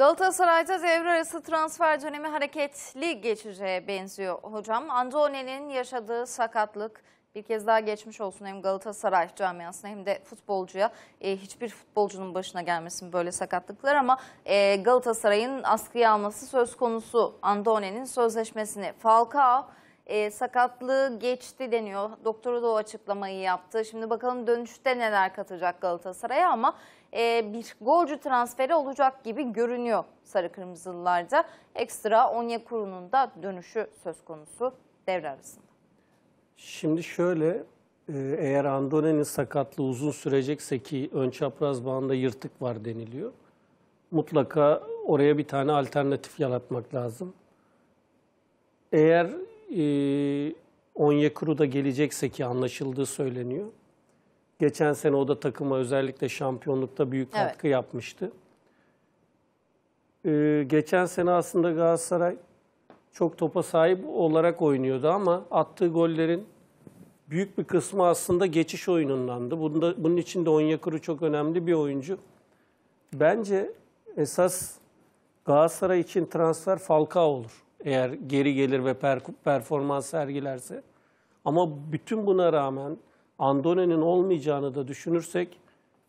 Galatasaray'da devre arası transfer dönemi hareketli geçeceğe benziyor hocam. Andone'nin yaşadığı sakatlık bir kez daha geçmiş olsun hem Galatasaray camiasına hem de futbolcuya. E, hiçbir futbolcunun başına gelmesin böyle sakatlıklar ama e, Galatasaray'ın askıya alması söz konusu Andone'nin sözleşmesini. Falcao e, sakatlığı geçti deniyor. Doktoru da o açıklamayı yaptı. Şimdi bakalım dönüşte neler katacak Galatasaray'a ama e, bir golcü transferi olacak gibi görünüyor sarı kırmızılılarda. Ekstra Onyekuru'nun da dönüşü söz konusu devre arasında. Şimdi şöyle e, eğer Andone'nin sakatlığı uzun sürecekse ki ön çapraz bağında yırtık var deniliyor. Mutlaka oraya bir tane alternatif yaratmak lazım. Eğer e, Onyekuru da gelecekse ki anlaşıldığı söyleniyor. Geçen sene o da takıma özellikle şampiyonlukta büyük evet. katkı yapmıştı. Ee, geçen sene aslında Galatasaray çok topa sahip olarak oynuyordu ama attığı gollerin büyük bir kısmı aslında geçiş oyunundandı. Bunda, bunun için de Onyakuru çok önemli bir oyuncu. Bence esas Galatasaray için transfer Falcao olur. Eğer geri gelir ve performans sergilerse. Ama bütün buna rağmen Andone'nin olmayacağını da düşünürsek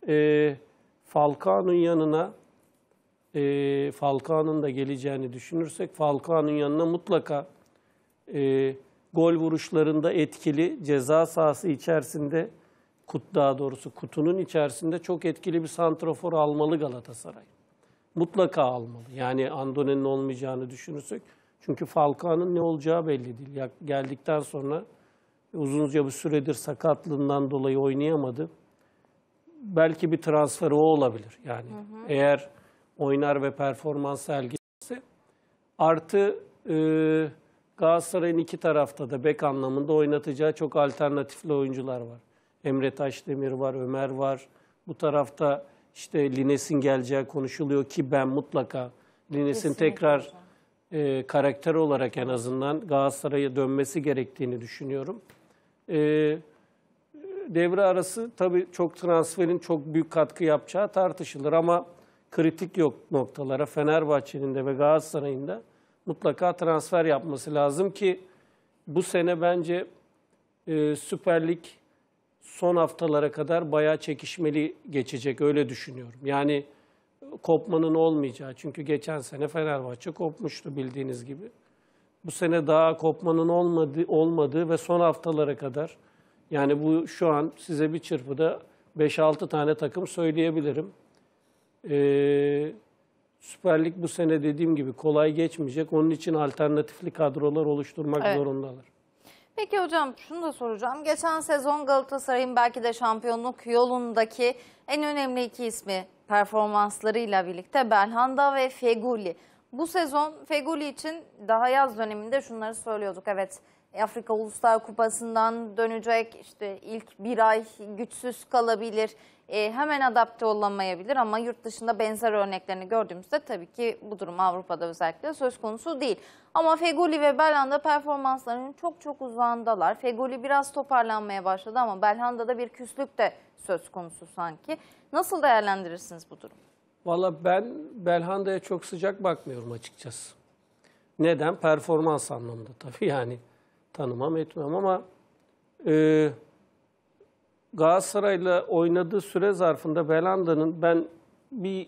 e, Falcao'nun yanına e, Falcao'nun da geleceğini düşünürsek Falcao'nun yanına mutlaka e, gol vuruşlarında etkili ceza sahası içerisinde kut daha doğrusu kutunun içerisinde çok etkili bir santrafor almalı Galatasaray. Mutlaka almalı. Yani Andone'nin olmayacağını düşünürsek. Çünkü Falcao'nun ne olacağı belli değil. Ya, geldikten sonra Uzunca bir süredir sakatlığından dolayı oynayamadı. Belki bir transferi o olabilir. Yani hı hı. eğer oynar ve performans sergilerse artı e, Galatasaray'ın iki tarafta da bek anlamında oynatacağı çok alternatifli oyuncular var. Emre Taşdemir var, Ömer var. Bu tarafta işte Lines'in geleceği konuşuluyor ki ben mutlaka Lines'in tekrar e, karakter olarak en azından Galatasaray'a dönmesi gerektiğini düşünüyorum e, devre arası tabii çok transferin çok büyük katkı yapacağı tartışılır ama kritik yok noktalara Fenerbahçe'nin de ve Galatasaray'ın da mutlaka transfer yapması lazım ki bu sene bence e, Süper Lig son haftalara kadar bayağı çekişmeli geçecek öyle düşünüyorum. Yani kopmanın olmayacağı çünkü geçen sene Fenerbahçe kopmuştu bildiğiniz gibi bu sene daha kopmanın olmadı olmadığı ve son haftalara kadar yani bu şu an size bir çırpıda 5-6 tane takım söyleyebilirim. Ee, Süper Lig bu sene dediğim gibi kolay geçmeyecek. Onun için alternatifli kadrolar oluşturmak evet. zorundalar. Peki hocam şunu da soracağım. Geçen sezon Galatasaray'ın belki de şampiyonluk yolundaki en önemli iki ismi performanslarıyla birlikte Belhanda ve Feguli. Bu sezon Fegoli için daha yaz döneminde şunları söylüyorduk. Evet Afrika Uluslar Kupası'ndan dönecek işte ilk bir ay güçsüz kalabilir e, hemen adapte olamayabilir ama yurt dışında benzer örneklerini gördüğümüzde tabii ki bu durum Avrupa'da özellikle söz konusu değil. Ama Fegoli ve Belhanda performanslarının çok çok uzağındalar. Fegoli biraz toparlanmaya başladı ama Belhanda'da bir küslük de söz konusu sanki. Nasıl değerlendirirsiniz bu durumu? Valla ben Belhanda'ya çok sıcak bakmıyorum açıkçası. Neden? Performans anlamında tabii yani tanımam etmem ama e, Galatasaray'la oynadığı süre zarfında Belhanda'nın ben bir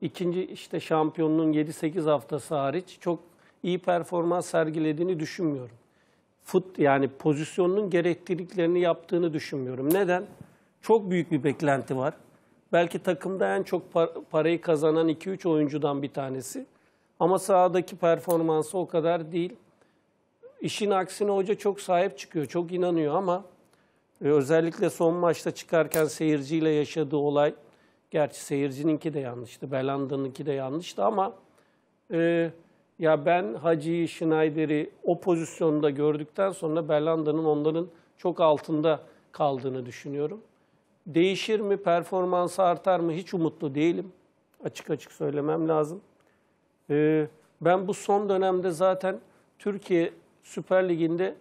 ikinci işte şampiyonluğun 7-8 haftası hariç çok iyi performans sergilediğini düşünmüyorum. Fut yani pozisyonun gerektiriklerini yaptığını düşünmüyorum. Neden? Çok büyük bir beklenti var. Belki takımda en çok par parayı kazanan 2-3 oyuncudan bir tanesi. Ama sahadaki performansı o kadar değil. İşin aksine hoca çok sahip çıkıyor, çok inanıyor ama e, özellikle son maçta çıkarken seyirciyle yaşadığı olay, gerçi seyircininki de yanlıştı, Belanda'nınki de yanlıştı ama e, ya ben Hacı'yı, Schneider'i o pozisyonda gördükten sonra Belanda'nın onların çok altında kaldığını düşünüyorum. Değişir mi, performansı artar mı hiç umutlu değilim. Açık açık söylemem lazım. Ee, ben bu son dönemde zaten Türkiye Süper Ligi'nde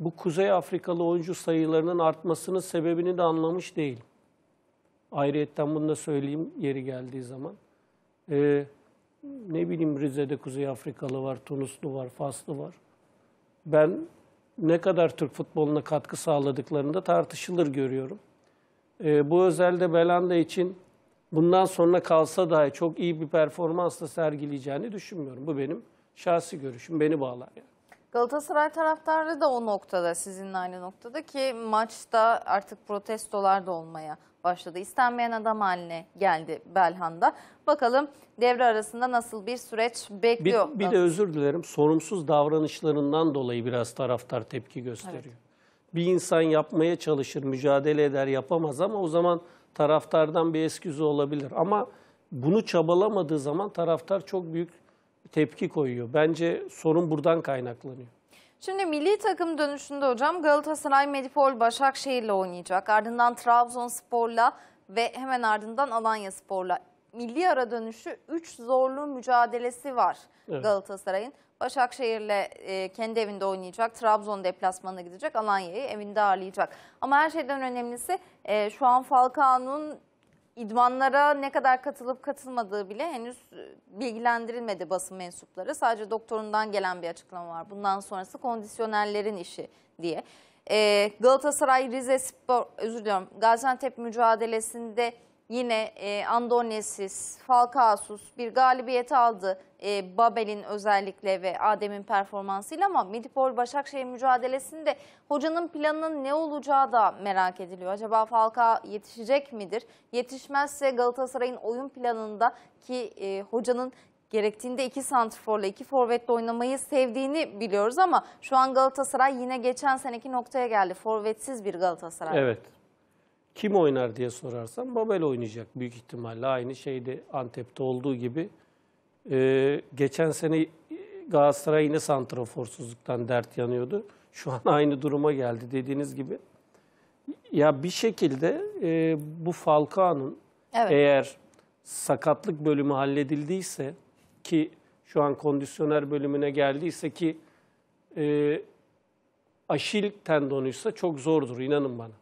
bu Kuzey Afrikalı oyuncu sayılarının artmasının sebebini de anlamış değilim. Ayrıyetten bunu da söyleyeyim yeri geldiği zaman. Ee, ne bileyim Rize'de Kuzey Afrikalı var, Tunuslu var, Faslı var. Ben ne kadar Türk futboluna katkı sağladıklarını da tartışılır görüyorum. E, bu özelde Belanda için bundan sonra kalsa dahi çok iyi bir performansla sergileyeceğini düşünmüyorum. Bu benim şahsi görüşüm. Beni bağlar yani. Galatasaray taraftarı da o noktada sizinle aynı noktada ki maçta artık protestolar da olmaya başladı. İstenmeyen adam haline geldi Belhanda. Bakalım devre arasında nasıl bir süreç bekliyor. Bir, bir de özür dilerim sorumsuz davranışlarından dolayı biraz taraftar tepki gösteriyor. Evet bir insan yapmaya çalışır, mücadele eder, yapamaz ama o zaman taraftardan bir esküzü olabilir. Ama bunu çabalamadığı zaman taraftar çok büyük tepki koyuyor. Bence sorun buradan kaynaklanıyor. Şimdi milli takım dönüşünde hocam Galatasaray Medipol Başakşehir'le oynayacak. Ardından Trabzonspor'la ve hemen ardından Alanya Spor'la. Milli ara dönüşü 3 zorlu mücadelesi var evet. Galatasaray'ın. Başakşehir'le e, kendi evinde oynayacak. Trabzon deplasmanına gidecek. Alanya'yı evinde ağırlayacak. Ama her şeyden önemlisi e, şu an Falcao'nun idmanlara ne kadar katılıp katılmadığı bile henüz e, bilgilendirilmedi basın mensupları. Sadece doktorundan gelen bir açıklama var. Bundan sonrası kondisyonellerin işi diye. E, Galatasaray Rize Spor, özür diliyorum, Gaziantep mücadelesinde Yine e, Andonyesiz, Falcao'suz bir galibiyet aldı e, Babel'in özellikle ve Adem'in performansıyla ama Midipol Başakşehir mücadelesinde hocanın planının ne olacağı da merak ediliyor. Acaba Falcao yetişecek midir? Yetişmezse Galatasaray'ın oyun planında ki e, hocanın gerektiğinde iki santrforla, iki forvetle oynamayı sevdiğini biliyoruz ama şu an Galatasaray yine geçen seneki noktaya geldi. Forvetsiz bir Galatasaray. Evet kim oynar diye sorarsan, Babel oynayacak büyük ihtimalle. Aynı şeyde Antep'te olduğu gibi. Ee, geçen sene Galatasaray yine santraforsuzluktan dert yanıyordu. Şu an aynı duruma geldi dediğiniz gibi. Ya bir şekilde e, bu Falcao'nun evet. eğer sakatlık bölümü halledildiyse ki şu an kondisyoner bölümüne geldiyse ki e, aşil tendonuysa çok zordur inanın bana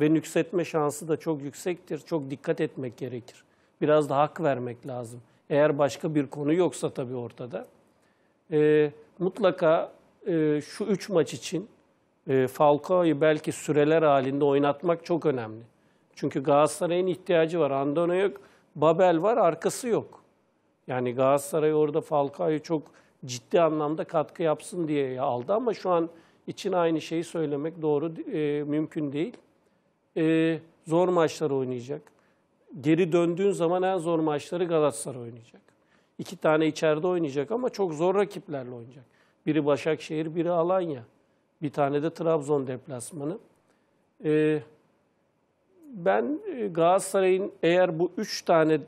ve nüksetme şansı da çok yüksektir. Çok dikkat etmek gerekir. Biraz da hak vermek lazım. Eğer başka bir konu yoksa tabii ortada. E, mutlaka e, şu üç maç için e, Falcao'yu belki süreler halinde oynatmak çok önemli. Çünkü Galatasaray'ın ihtiyacı var. Andone yok, Babel var, arkası yok. Yani Galatasaray orada Falcao'yu çok ciddi anlamda katkı yapsın diye aldı ama şu an için aynı şeyi söylemek doğru e, mümkün değil e, zor maçları oynayacak. Geri döndüğün zaman en zor maçları Galatasaray oynayacak. İki tane içeride oynayacak ama çok zor rakiplerle oynayacak. Biri Başakşehir, biri Alanya. Bir tane de Trabzon deplasmanı. Ee, e, ben Galatasaray'ın eğer bu üç tane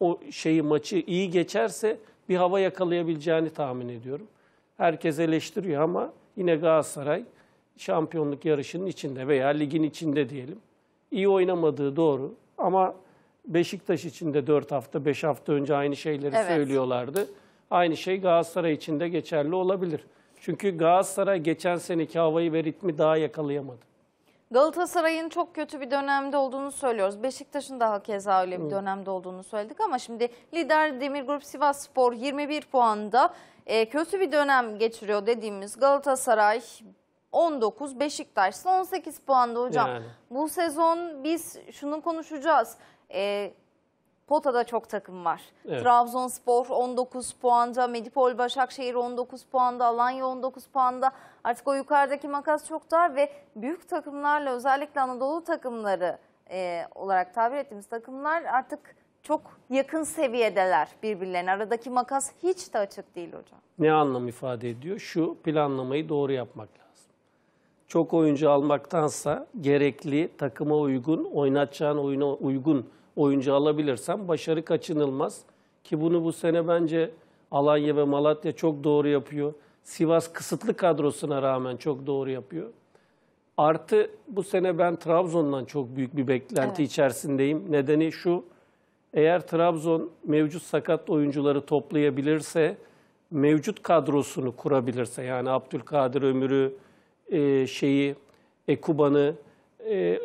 o şeyi maçı iyi geçerse bir hava yakalayabileceğini tahmin ediyorum. Herkes eleştiriyor ama yine Galatasaray şampiyonluk yarışının içinde veya ligin içinde diyelim. İyi oynamadığı doğru ama Beşiktaş için de 4 hafta, 5 hafta önce aynı şeyleri evet. söylüyorlardı. Aynı şey Galatasaray için de geçerli olabilir. Çünkü Galatasaray geçen seneki havayı ve ritmi daha yakalayamadı. Galatasaray'ın çok kötü bir dönemde olduğunu söylüyoruz. Beşiktaş'ın daha keza öyle bir dönemde olduğunu söyledik ama şimdi lider Demir Grup Sivas Spor 21 puanda e, kötü bir dönem geçiriyor dediğimiz Galatasaray 19, Beşiktaş 18 puanda hocam. Yani. Bu sezon biz şunu konuşacağız. E, Pota'da çok takım var. Evet. Trabzonspor 19 puanda, Medipol Başakşehir 19 puanda, Alanya 19 puanda. Artık o yukarıdaki makas çok dar ve büyük takımlarla özellikle Anadolu takımları e, olarak tabir ettiğimiz takımlar artık çok yakın seviyedeler birbirlerine. Aradaki makas hiç de açık değil hocam. Ne anlam ifade ediyor? Şu planlamayı doğru yapmak lazım çok oyuncu almaktansa gerekli, takıma uygun, oynatacağın oyuna uygun oyuncu alabilirsen başarı kaçınılmaz. Ki bunu bu sene bence Alanya ve Malatya çok doğru yapıyor. Sivas kısıtlı kadrosuna rağmen çok doğru yapıyor. Artı bu sene ben Trabzon'dan çok büyük bir beklenti evet. içerisindeyim. Nedeni şu, eğer Trabzon mevcut sakat oyuncuları toplayabilirse, mevcut kadrosunu kurabilirse, yani Abdülkadir Ömür'ü, e, şeyi e, Kuban'ı e,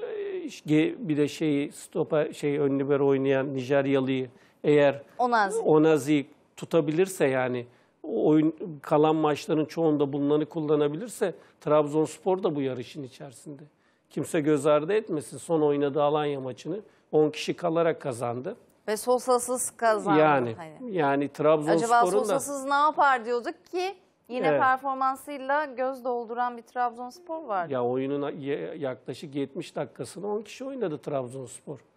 bir de şey stopa şey ön libero oynayan Nijeryalı'yı eğer Onazi. Onazi tutabilirse yani oyun kalan maçların çoğunda bunları kullanabilirse Trabzonspor da bu yarışın içerisinde. Kimse göz ardı etmesin. Son oynadığı Alanya maçını 10 kişi kalarak kazandı. Ve Sosa'sız kazandı. Yani, hani. yani Trabzonspor'un da... Acaba Sosa'sız ne yapar diyorduk ki Yine evet. performansıyla göz dolduran bir Trabzonspor var. Ya oyunun yaklaşık 70 dakikasını 10 kişi oynadı Trabzonspor.